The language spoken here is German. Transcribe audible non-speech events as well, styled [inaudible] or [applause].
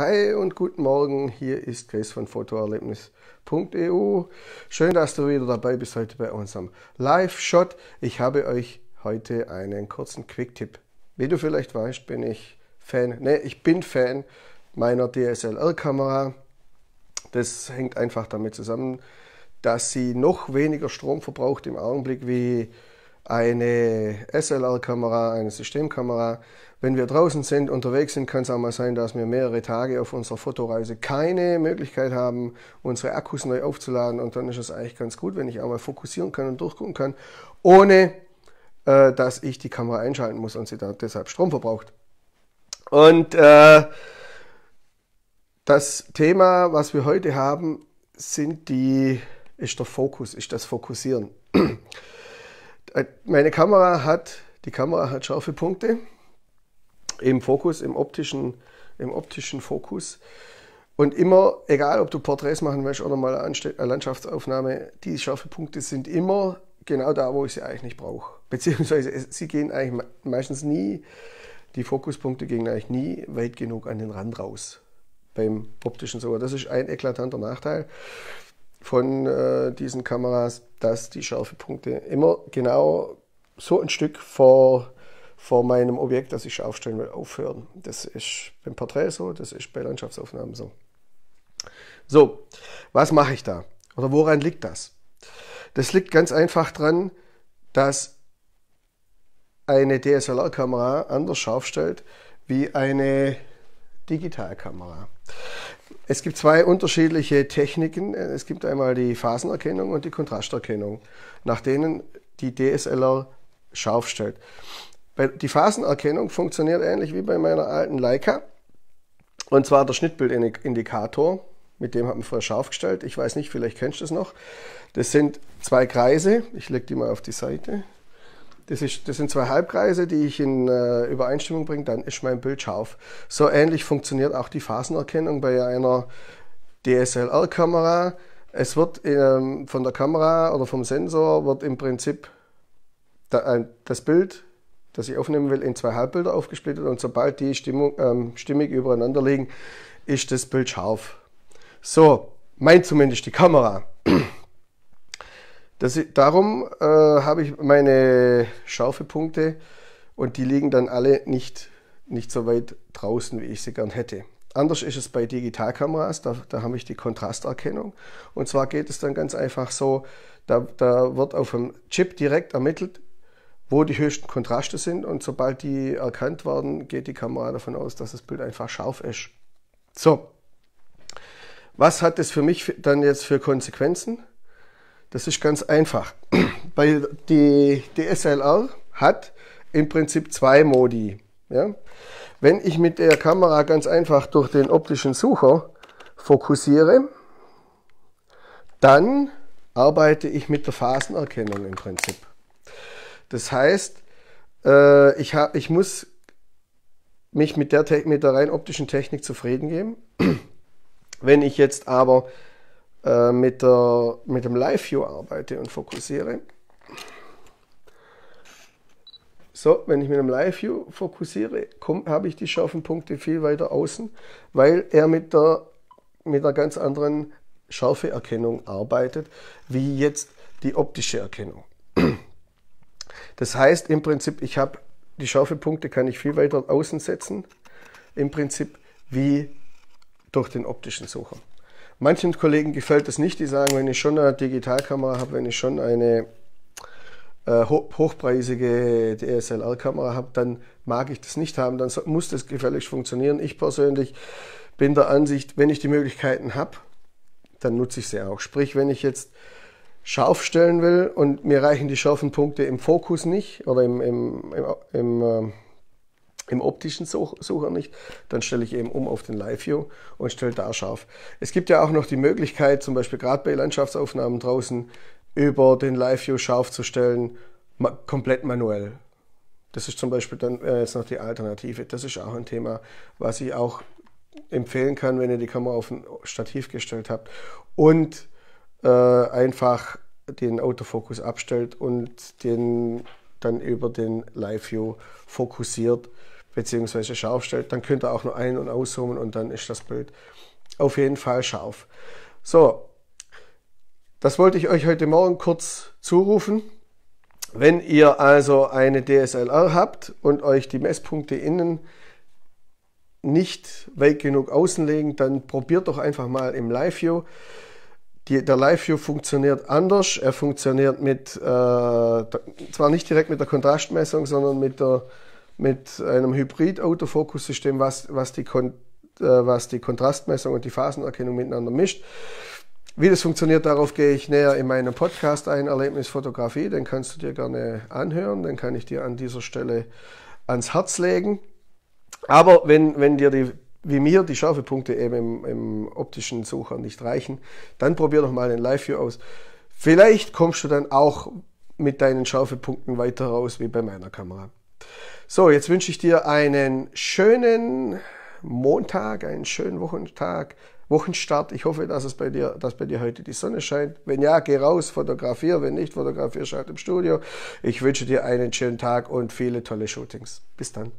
Hi und guten Morgen, hier ist Chris von fotoerlebnis.eu. Schön, dass du wieder dabei bist heute bei unserem Live-Shot. Ich habe euch heute einen kurzen Quick-Tipp. Wie du vielleicht weißt, bin ich Fan, ne, ich bin Fan meiner DSLR-Kamera. Das hängt einfach damit zusammen, dass sie noch weniger Strom verbraucht im Augenblick wie eine SLR-Kamera, eine Systemkamera. Wenn wir draußen sind, unterwegs sind, kann es auch mal sein, dass wir mehrere Tage auf unserer Fotoreise keine Möglichkeit haben, unsere Akkus neu aufzuladen. Und dann ist es eigentlich ganz gut, wenn ich auch mal fokussieren kann und durchgucken kann, ohne äh, dass ich die Kamera einschalten muss und sie da deshalb Strom verbraucht. Und äh, das Thema, was wir heute haben, sind die, ist der Fokus, ist das Fokussieren. Äh, meine Kamera hat, die Kamera hat scharfe Punkte im Fokus, im optischen, im optischen Fokus. Und immer, egal ob du Porträts machen willst oder mal eine Landschaftsaufnahme, die scharfe Punkte sind immer genau da, wo ich sie eigentlich nicht brauche. [laughs] Beziehungsweise sie gehen eigentlich meistens nie, die Fokuspunkte gehen eigentlich nie weit genug an den Rand raus. Beim optischen sogar. Das ist ein eklatanter Nachteil von äh, diesen Kameras, dass die Punkte immer genau so ein Stück vor, vor meinem Objekt, das ich scharf stellen will, aufhören. Das ist beim Porträt so, das ist bei Landschaftsaufnahmen so. So, was mache ich da? Oder woran liegt das? Das liegt ganz einfach daran, dass eine DSLR-Kamera anders scharf stellt wie eine Digitalkamera. Es gibt zwei unterschiedliche Techniken. Es gibt einmal die Phasenerkennung und die Kontrasterkennung, nach denen die DSLR scharf stellt. Die Phasenerkennung funktioniert ähnlich wie bei meiner alten Leica. Und zwar der Schnittbildindikator, mit dem hat man früher scharf gestellt. Ich weiß nicht, vielleicht kennst du das noch. Das sind zwei Kreise. Ich lege die mal auf die Seite. Das, ist, das sind zwei Halbkreise, die ich in äh, Übereinstimmung bringe, dann ist mein Bild scharf. So ähnlich funktioniert auch die Phasenerkennung bei einer DSLR-Kamera. Es wird ähm, von der Kamera oder vom Sensor wird im Prinzip da, äh, das Bild, das ich aufnehmen will, in zwei Halbbilder aufgesplittet und sobald die Stimmung, ähm, stimmig übereinander liegen, ist das Bild scharf. So, meint zumindest die Kamera. Das, darum äh, habe ich meine scharfe Punkte und die liegen dann alle nicht, nicht so weit draußen, wie ich sie gern hätte. Anders ist es bei Digitalkameras, da, da habe ich die Kontrasterkennung. Und zwar geht es dann ganz einfach so, da, da wird auf dem Chip direkt ermittelt, wo die höchsten Kontraste sind und sobald die erkannt werden, geht die Kamera davon aus, dass das Bild einfach scharf ist. So, was hat das für mich dann jetzt für Konsequenzen? Das ist ganz einfach, [clears throat] weil die DSLR hat im Prinzip zwei Modi. Ja? Wenn ich mit der Kamera ganz einfach durch den optischen Sucher fokussiere, dann arbeite ich mit der Phasenerkennung im Prinzip. Das heißt, äh, ich, hab, ich muss mich mit der, mit der rein optischen Technik zufrieden geben. [clears throat] Wenn ich jetzt aber äh, mit, der, mit dem Live-View arbeite und fokussiere. So, wenn ich mit dem Live-View fokussiere, habe ich die scharfen Punkte viel weiter außen, weil er mit der mit einer ganz anderen scharfe Erkennung arbeitet, wie jetzt die optische Erkennung. Das heißt im Prinzip, ich habe die scharfe Punkte kann ich viel weiter außen setzen, im Prinzip wie durch den optischen Sucher. Manchen Kollegen gefällt das nicht, die sagen, wenn ich schon eine Digitalkamera habe, wenn ich schon eine äh, hochpreisige DSLR-Kamera habe, dann mag ich das nicht haben, dann muss das gefälligst funktionieren. Ich persönlich bin der Ansicht, wenn ich die Möglichkeiten habe, dann nutze ich sie auch. Sprich, wenn ich jetzt scharf stellen will und mir reichen die scharfen Punkte im Fokus nicht oder im, im, im, im äh, im optischen Sucher nicht, dann stelle ich eben um auf den Live View und stelle da scharf. Es gibt ja auch noch die Möglichkeit, zum Beispiel gerade bei Landschaftsaufnahmen draußen, über den Live View scharf zu stellen, ma komplett manuell. Das ist zum Beispiel dann äh, jetzt noch die Alternative. Das ist auch ein Thema, was ich auch empfehlen kann, wenn ihr die Kamera auf ein Stativ gestellt habt und äh, einfach den Autofokus abstellt und den dann über den Live View fokussiert beziehungsweise scharf stellt, dann könnt ihr auch nur ein- und auszoomen und dann ist das Bild auf jeden Fall scharf. So, das wollte ich euch heute Morgen kurz zurufen. Wenn ihr also eine DSLR habt und euch die Messpunkte innen nicht weit genug außen legen, dann probiert doch einfach mal im Live View. der Live View funktioniert anders. Er funktioniert mit, äh, zwar nicht direkt mit der Kontrastmessung, sondern mit der mit einem hybrid autofokussystem was, was, die äh, was die Kontrastmessung und die Phasenerkennung miteinander mischt. Wie das funktioniert, darauf gehe ich näher in meinem Podcast ein, Erlebnisfotografie. Den kannst du dir gerne anhören, den kann ich dir an dieser Stelle ans Herz legen. Aber wenn, wenn dir die, wie mir die scharfe Punkte eben im, im optischen Sucher nicht reichen, dann probier doch mal den Live-View aus. Vielleicht kommst du dann auch mit deinen scharfen Punkten weiter raus wie bei meiner Kamera. So, jetzt wünsche ich dir einen schönen Montag, einen schönen Wochentag, Wochenstart. Ich hoffe, dass es bei dir, dass bei dir heute die Sonne scheint. Wenn ja, geh raus, fotografier. Wenn nicht, fotografier, schalt im Studio. Ich wünsche dir einen schönen Tag und viele tolle Shootings. Bis dann.